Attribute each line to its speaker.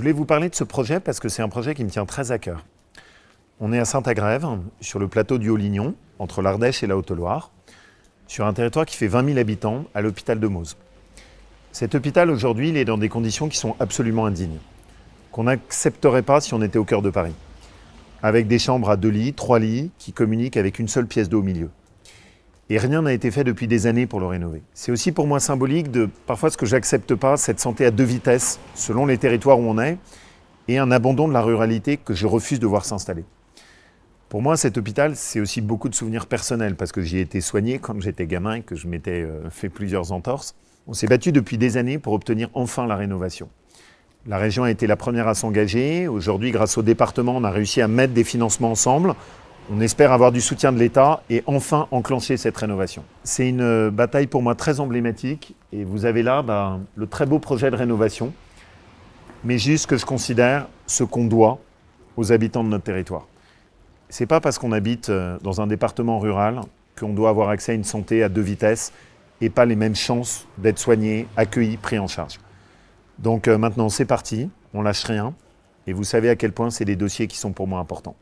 Speaker 1: voulais vous parler de ce projet parce que c'est un projet qui me tient très à cœur. On est à Saint-Agrève, sur le plateau du Haut-Lignon, entre l'Ardèche et la Haute-Loire, sur un territoire qui fait 20 000 habitants, à l'hôpital de Meuse. Cet hôpital, aujourd'hui, il est dans des conditions qui sont absolument indignes, qu'on n'accepterait pas si on était au cœur de Paris, avec des chambres à deux lits, trois lits, qui communiquent avec une seule pièce d'eau au milieu. Et rien n'a été fait depuis des années pour le rénover. C'est aussi pour moi symbolique de parfois ce que j'accepte pas, cette santé à deux vitesses, selon les territoires où on est, et un abandon de la ruralité que je refuse de voir s'installer. Pour moi, cet hôpital, c'est aussi beaucoup de souvenirs personnels, parce que j'y ai été soigné quand j'étais gamin et que je m'étais euh, fait plusieurs entorses. On s'est battu depuis des années pour obtenir enfin la rénovation. La région a été la première à s'engager. Aujourd'hui, grâce au département, on a réussi à mettre des financements ensemble on espère avoir du soutien de l'État et enfin enclencher cette rénovation. C'est une euh, bataille pour moi très emblématique et vous avez là bah, le très beau projet de rénovation, mais juste que je considère ce qu'on doit aux habitants de notre territoire. n'est pas parce qu'on habite euh, dans un département rural qu'on doit avoir accès à une santé à deux vitesses et pas les mêmes chances d'être soigné, accueilli, pris en charge. Donc euh, maintenant, c'est parti, on lâche rien et vous savez à quel point c'est des dossiers qui sont pour moi importants.